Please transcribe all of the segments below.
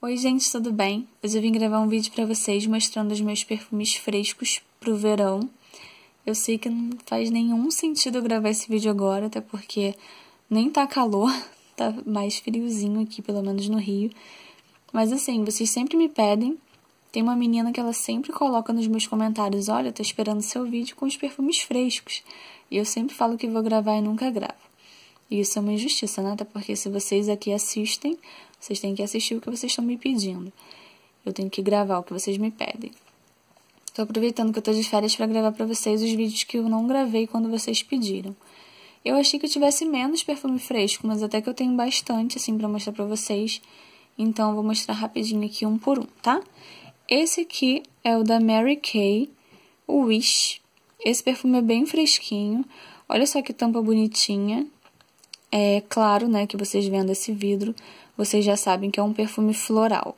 Oi gente, tudo bem? Hoje eu vim gravar um vídeo para vocês mostrando os meus perfumes frescos pro verão. Eu sei que não faz nenhum sentido gravar esse vídeo agora, até porque nem tá calor, tá mais friozinho aqui, pelo menos no Rio. Mas assim, vocês sempre me pedem. Tem uma menina que ela sempre coloca nos meus comentários, olha, tô esperando seu vídeo com os perfumes frescos. E eu sempre falo que vou gravar e nunca gravo. E isso é uma injustiça, né? Até porque se vocês aqui assistem, vocês têm que assistir o que vocês estão me pedindo. Eu tenho que gravar o que vocês me pedem. Estou aproveitando que eu estou de férias para gravar para vocês os vídeos que eu não gravei quando vocês pediram. Eu achei que eu tivesse menos perfume fresco, mas até que eu tenho bastante assim para mostrar para vocês. Então eu vou mostrar rapidinho aqui um por um, tá? Esse aqui é o da Mary Kay, o Wish. Esse perfume é bem fresquinho. Olha só que tampa bonitinha. É claro, né, que vocês vendo esse vidro, vocês já sabem que é um perfume floral.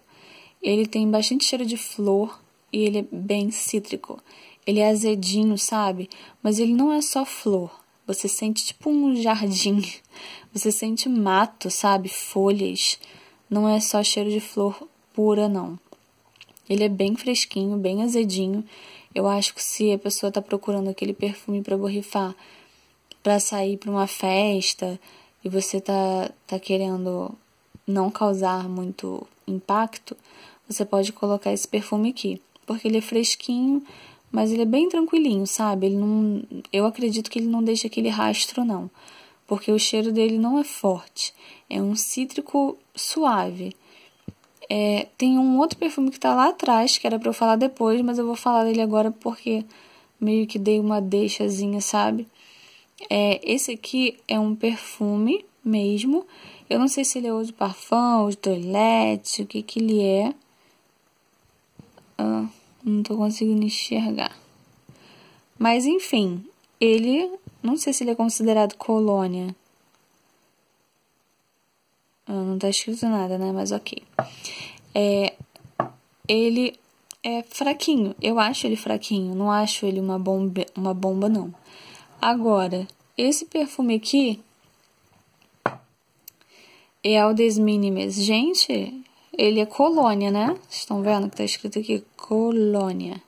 Ele tem bastante cheiro de flor e ele é bem cítrico. Ele é azedinho, sabe? Mas ele não é só flor. Você sente tipo um jardim. Você sente mato, sabe? Folhas. Não é só cheiro de flor pura, não. Ele é bem fresquinho, bem azedinho. Eu acho que se a pessoa tá procurando aquele perfume para borrifar, para sair para uma festa, e você tá, tá querendo não causar muito impacto, você pode colocar esse perfume aqui, porque ele é fresquinho, mas ele é bem tranquilinho, sabe? Ele não, eu acredito que ele não deixa aquele rastro não, porque o cheiro dele não é forte, é um cítrico suave. É, tem um outro perfume que tá lá atrás, que era para eu falar depois, mas eu vou falar dele agora porque meio que dei uma deixazinha, sabe? É, esse aqui é um perfume mesmo, eu não sei se ele é o parfum, o de toilette, o que que ele é. Ah, não tô conseguindo enxergar. Mas enfim, ele, não sei se ele é considerado colônia. Ah, não tá escrito nada, né? Mas ok. É, ele é fraquinho. Eu acho ele fraquinho. Não acho ele uma bomba, uma bomba não. Agora, esse perfume aqui e é Aldes Minimes. Gente, ele é colônia, né? Vocês estão vendo que tá escrito aqui colônia.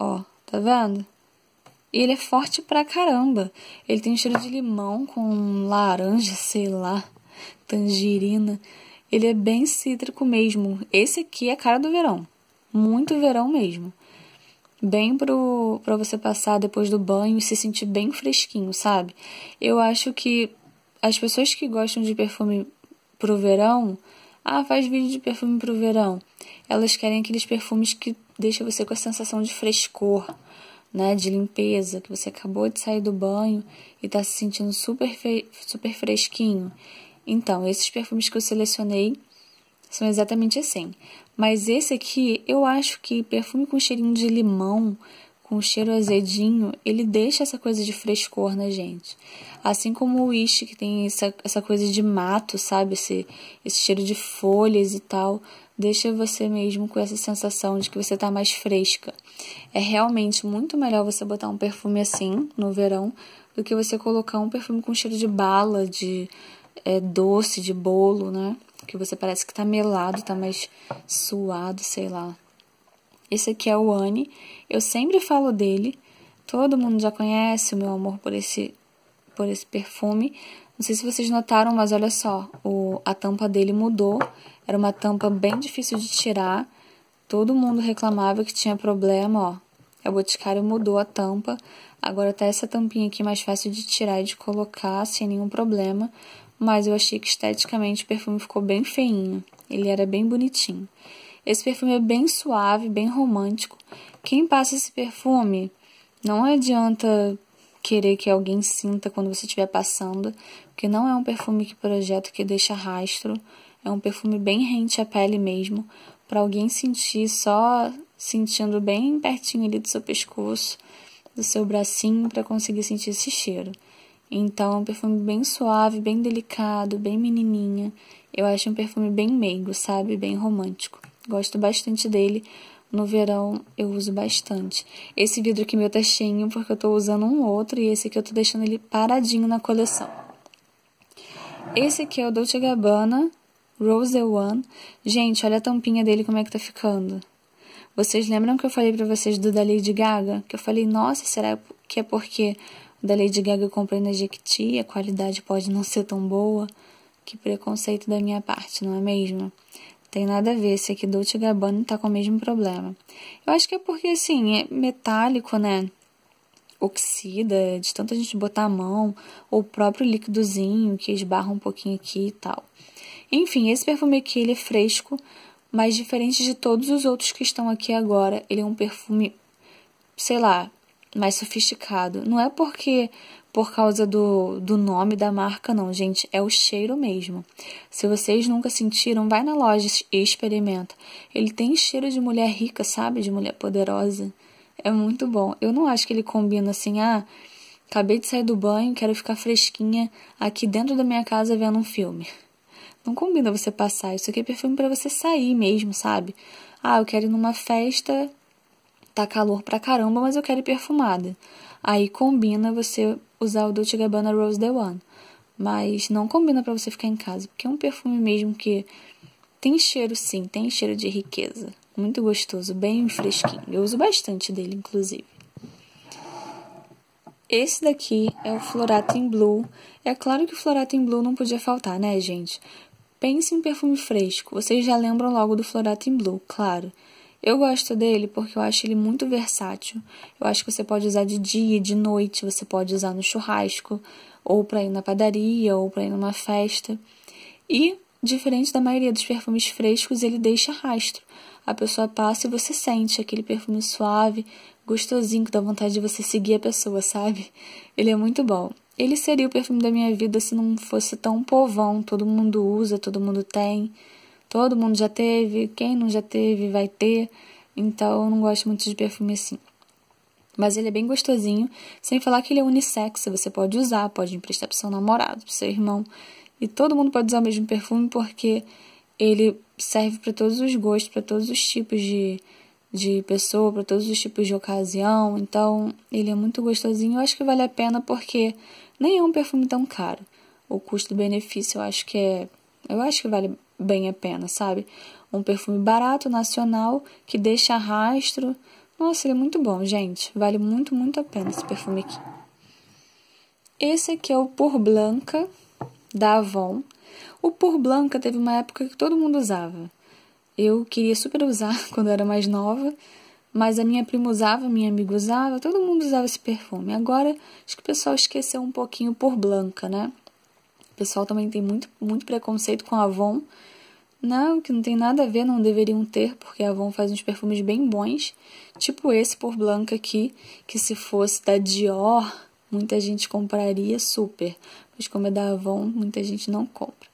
Ó, tá vendo? E ele é forte pra caramba. Ele tem um cheiro de limão com laranja, sei lá, tangerina. Ele é bem cítrico mesmo. Esse aqui é cara do verão. Muito verão mesmo. Bem pro, pra você passar depois do banho e se sentir bem fresquinho, sabe? Eu acho que as pessoas que gostam de perfume pro verão, ah, faz vídeo de perfume pro verão. Elas querem aqueles perfumes que deixam você com a sensação de frescor, né, de limpeza, que você acabou de sair do banho e está se sentindo super, super fresquinho. Então, esses perfumes que eu selecionei são exatamente assim. Mas esse aqui, eu acho que perfume com cheirinho de limão com o cheiro azedinho, ele deixa essa coisa de frescor na gente. Assim como o uísque, que tem essa, essa coisa de mato, sabe? Esse, esse cheiro de folhas e tal, deixa você mesmo com essa sensação de que você tá mais fresca. É realmente muito melhor você botar um perfume assim no verão do que você colocar um perfume com cheiro de bala, de é, doce, de bolo, né? Que você parece que tá melado, tá mais suado, sei lá. Esse aqui é o Anne, eu sempre falo dele. Todo mundo já conhece o meu amor por esse, por esse perfume. Não sei se vocês notaram, mas olha só, o, a tampa dele mudou. Era uma tampa bem difícil de tirar. Todo mundo reclamava que tinha problema, ó. O Boticário mudou a tampa. Agora tá essa tampinha aqui mais fácil de tirar e de colocar sem nenhum problema. Mas eu achei que esteticamente o perfume ficou bem feinho. Ele era bem bonitinho. Esse perfume é bem suave, bem romântico. Quem passa esse perfume, não adianta querer que alguém sinta quando você estiver passando, porque não é um perfume que projeta, que deixa rastro. É um perfume bem rente à pele mesmo, para alguém sentir só sentindo bem pertinho ali do seu pescoço, do seu bracinho, para conseguir sentir esse cheiro. Então, é um perfume bem suave, bem delicado, bem menininha. Eu acho um perfume bem meigo, sabe? Bem romântico. Gosto bastante dele. No verão eu uso bastante. Esse vidro aqui meu tá cheinho porque eu tô usando um outro e esse aqui eu tô deixando ele paradinho na coleção. Esse aqui é o Dolce Gabbana Rose One. Gente, olha a tampinha dele como é que tá ficando. Vocês lembram que eu falei para vocês do da Lady Gaga? Que eu falei, nossa, será que é porque o da Lady Gaga eu comprei na Jequiti, a qualidade pode não ser tão boa? Que preconceito da minha parte, não é mesmo? Tem nada a ver, esse aqui Dolce Gabbana tá com o mesmo problema. Eu acho que é porque, assim, é metálico, né? Oxida, de tanto a gente botar a mão, ou o próprio líquidozinho que esbarra um pouquinho aqui e tal. Enfim, esse perfume aqui, ele é fresco, mas diferente de todos os outros que estão aqui agora, ele é um perfume, sei lá, mais sofisticado. Não é porque por causa do, do nome da marca, não, gente. É o cheiro mesmo. Se vocês nunca sentiram, vai na loja e experimenta. Ele tem cheiro de mulher rica, sabe? De mulher poderosa. É muito bom. Eu não acho que ele combina assim, ah, acabei de sair do banho, quero ficar fresquinha aqui dentro da minha casa vendo um filme. Não combina você passar. Isso aqui é perfume para você sair mesmo, sabe? Ah, eu quero ir numa festa, tá calor pra caramba, mas eu quero ir perfumada. Aí combina você usar o Dolce Gabbana Rose The One. Mas não combina para você ficar em casa, porque é um perfume mesmo que tem cheiro sim, tem cheiro de riqueza. Muito gostoso, bem fresquinho. Eu uso bastante dele, inclusive. Esse daqui é o Florato in Blue. É claro que o Florato in Blue não podia faltar, né, gente? Pense em perfume fresco. Vocês já lembram logo do Florato in Blue, claro. Eu gosto dele porque eu acho ele muito versátil. Eu acho que você pode usar de dia, de noite, você pode usar no churrasco, ou para ir na padaria, ou para ir numa festa. E, diferente da maioria dos perfumes frescos, ele deixa rastro. A pessoa passa e você sente aquele perfume suave, gostosinho, que dá vontade de você seguir a pessoa, sabe? Ele é muito bom. Ele seria o perfume da minha vida se não fosse tão povão, todo mundo usa, todo mundo tem. Todo mundo já teve, quem não já teve vai ter. Então eu não gosto muito de perfume assim. Mas ele é bem gostosinho, sem falar que ele é unissex, você pode usar, pode emprestar pro seu namorado, pro seu irmão. E todo mundo pode usar o mesmo perfume porque ele serve para todos os gostos, para todos os tipos de, de pessoa, para todos os tipos de ocasião. Então, ele é muito gostosinho. Eu acho que vale a pena porque nem é um perfume tão caro. O custo-benefício eu acho que é. Eu acho que vale bem a pena, sabe? Um perfume barato, nacional, que deixa rastro. Nossa, ele é muito bom, gente. Vale muito, muito a pena esse perfume aqui. Esse aqui é o Pur Blanca da Avon. O Pur Blanca teve uma época que todo mundo usava. Eu queria super usar quando era mais nova, mas a minha prima usava, minha amiga usava, todo mundo usava esse perfume. Agora, acho que o pessoal esqueceu um pouquinho o Pour Blanca, né? O pessoal também tem muito, muito preconceito com a Avon não, que não tem nada a ver, não deveriam ter, porque a Avon faz uns perfumes bem bons, tipo esse por Blanca aqui, que se fosse da Dior, muita gente compraria super, mas como é da Avon, muita gente não compra,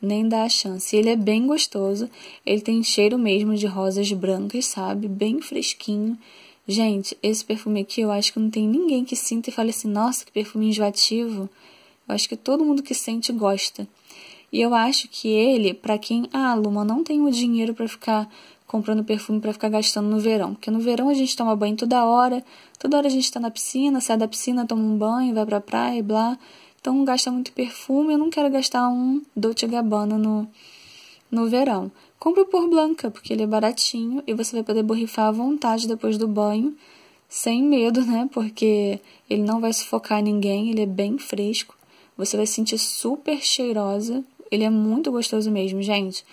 nem dá a chance. Ele é bem gostoso, ele tem cheiro mesmo de rosas brancas, sabe? Bem fresquinho. Gente, esse perfume aqui eu acho que não tem ninguém que sinta e fale assim: nossa, que perfume enjoativo. Eu acho que todo mundo que sente gosta. E eu acho que ele, para quem, ah, Luma, não tem o dinheiro para ficar comprando perfume para ficar gastando no verão, porque no verão a gente toma banho toda hora, toda hora a gente tá na piscina, sai da piscina, toma um banho, vai pra praia e blá. Então não gasta muito perfume, eu não quero gastar um Dolce Gabbana no no verão. Compre o Por Blanca, porque ele é baratinho e você vai poder borrifar à vontade depois do banho, sem medo, né? Porque ele não vai sufocar ninguém, ele é bem fresco. Você vai sentir super cheirosa ele é muito gostoso mesmo, gente.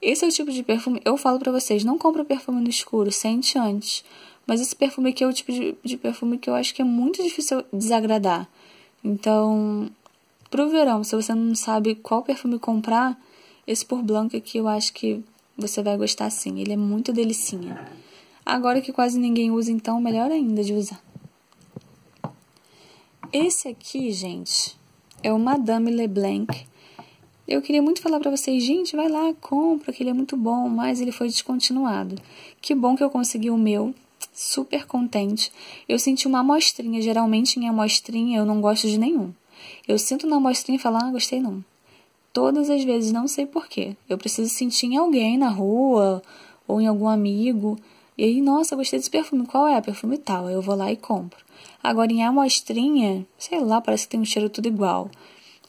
Esse é o tipo de perfume, eu falo para vocês, não compra perfume no escuro, sente antes. Mas esse perfume aqui é o tipo de, de perfume que eu acho que é muito difícil desagradar. Então, pro verão, se você não sabe qual perfume comprar, esse por Blanc aqui eu acho que você vai gostar sim. Ele é muito delicinha. Agora que quase ninguém usa, então melhor ainda de usar. Esse aqui, gente, é o Madame Leblanc eu queria muito falar para vocês, gente, vai lá, compra, que ele é muito bom, mas ele foi descontinuado. Que bom que eu consegui o meu, super contente. Eu senti uma amostrinha, geralmente em amostrinha eu não gosto de nenhum. Eu sinto na amostrinha e falo, ah, gostei não. Todas as vezes, não sei porquê. Eu preciso sentir em alguém na rua ou em algum amigo. E aí, nossa, gostei desse perfume. Qual é? Perfume tal. Eu vou lá e compro. Agora, em amostrinha, sei lá, parece que tem um cheiro tudo igual.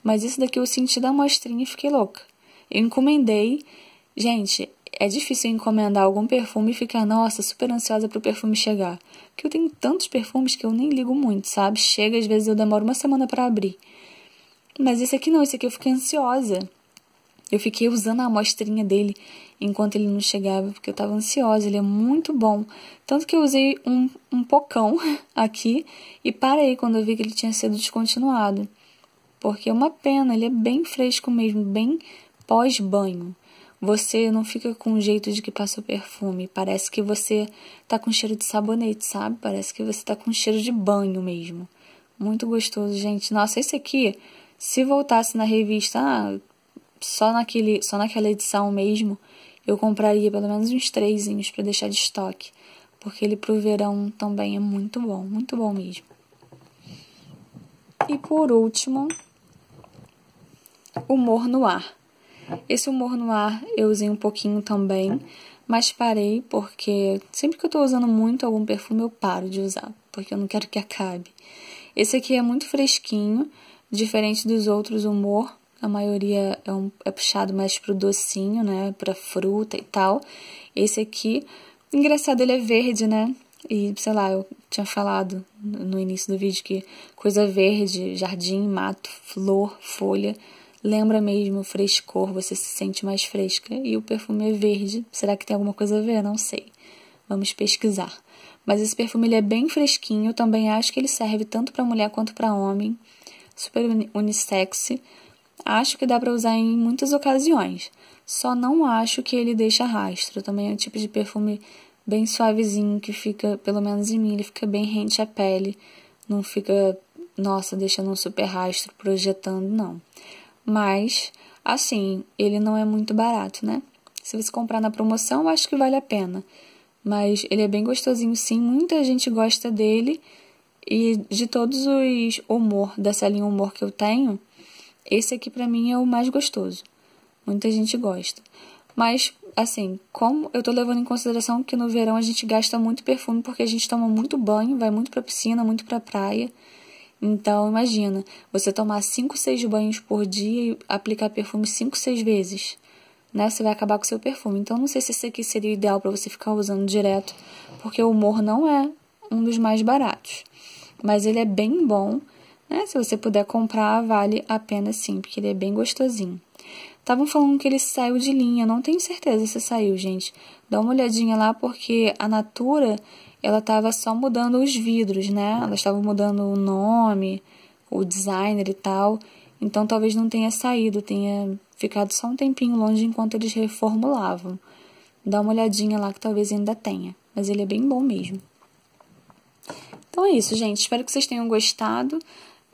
Mas isso daqui eu senti da amostrinha e fiquei louca. Eu encomendei. Gente, é difícil encomendar algum perfume e ficar, nossa, super ansiosa pro perfume chegar. Porque eu tenho tantos perfumes que eu nem ligo muito, sabe? Chega, às vezes eu demoro uma semana para abrir. Mas esse aqui não, esse aqui eu fiquei ansiosa. Eu fiquei usando a amostrinha dele enquanto ele não chegava, porque eu estava ansiosa. Ele é muito bom. Tanto que eu usei um, um pocão aqui e parei quando eu vi que ele tinha sido descontinuado porque é uma pena, ele é bem fresco mesmo, bem pós-banho. Você não fica com o jeito de que passou perfume, parece que você tá com cheiro de sabonete, sabe? Parece que você tá com cheiro de banho mesmo. Muito gostoso, gente. Nossa, esse aqui, se voltasse na revista, ah, só, naquele, só naquela edição mesmo, eu compraria pelo menos uns trêsinhos para deixar de estoque, porque ele pro verão também é muito bom, muito bom mesmo. E por último, humor no ar. Esse humor no ar eu usei um pouquinho também, mas parei porque sempre que eu estou usando muito algum perfume eu paro de usar, porque eu não quero que acabe. Esse aqui é muito fresquinho, diferente dos outros humor, a maioria é, um, é puxado mais pro docinho, né, pra fruta e tal. Esse aqui, engraçado, ele é verde, né? E, sei lá, eu tinha falado no início do vídeo que coisa verde, jardim, mato, flor, folha, lembra mesmo frescor, você se sente mais fresca. E o perfume é verde. Será que tem alguma coisa a ver? Não sei. Vamos pesquisar. Mas esse perfume ele é bem fresquinho, também acho que ele serve tanto para mulher quanto para homem. Super unissex. Acho que dá para usar em muitas ocasiões. Só não acho que ele deixa rastro. Também é um tipo de perfume bem suavezinho que fica, pelo menos em mim, ele fica bem rente à pele. Não fica, nossa, deixando um super rastro projetando, não. Mas, assim, ele não é muito barato, né? Se você comprar na promoção, acho que vale a pena. Mas ele é bem gostosinho, sim. Muita gente gosta dele. E de todos os humor, dessa linha humor que eu tenho, esse aqui para mim é o mais gostoso. Muita gente gosta. Mas, assim, como eu tô levando em consideração que no verão a gente gasta muito perfume porque a gente toma muito banho, vai muito pra piscina, muito pra praia. Então, imagina, você tomar 5, 6 banhos por dia e aplicar perfume 5, 6 vezes. Né? Você vai acabar com o seu perfume. Então, não sei se esse aqui seria ideal para você ficar usando direto, porque o humor não é um dos mais baratos. Mas ele é bem bom, né? Se você puder comprar, vale a pena sim, porque ele é bem gostosinho. Estavam falando que ele saiu de linha, não tenho certeza se saiu, gente. Dá uma olhadinha lá, porque a Natura ela estava só mudando os vidros, né? Ela estava mudando o nome, o designer e tal. Então talvez não tenha saído, tenha ficado só um tempinho longe enquanto eles reformulavam. Dá uma olhadinha lá que talvez ainda tenha, mas ele é bem bom mesmo. Então é isso, gente. Espero que vocês tenham gostado.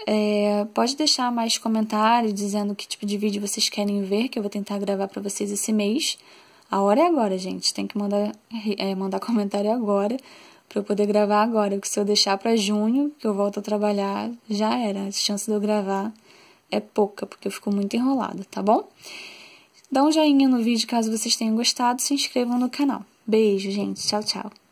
É, pode deixar mais comentários dizendo que tipo de vídeo vocês querem ver, que eu vou tentar gravar para vocês esse mês. A hora é agora, gente. Tem que mandar, é, mandar comentário agora, para eu poder gravar agora, porque se eu deixar para junho, que eu volto a trabalhar, já era. A chance de eu gravar é pouca, porque eu fico muito enrolada, tá bom? Dá um joinha no vídeo caso vocês tenham gostado, se inscrevam no canal. Beijo, gente. Tchau, tchau.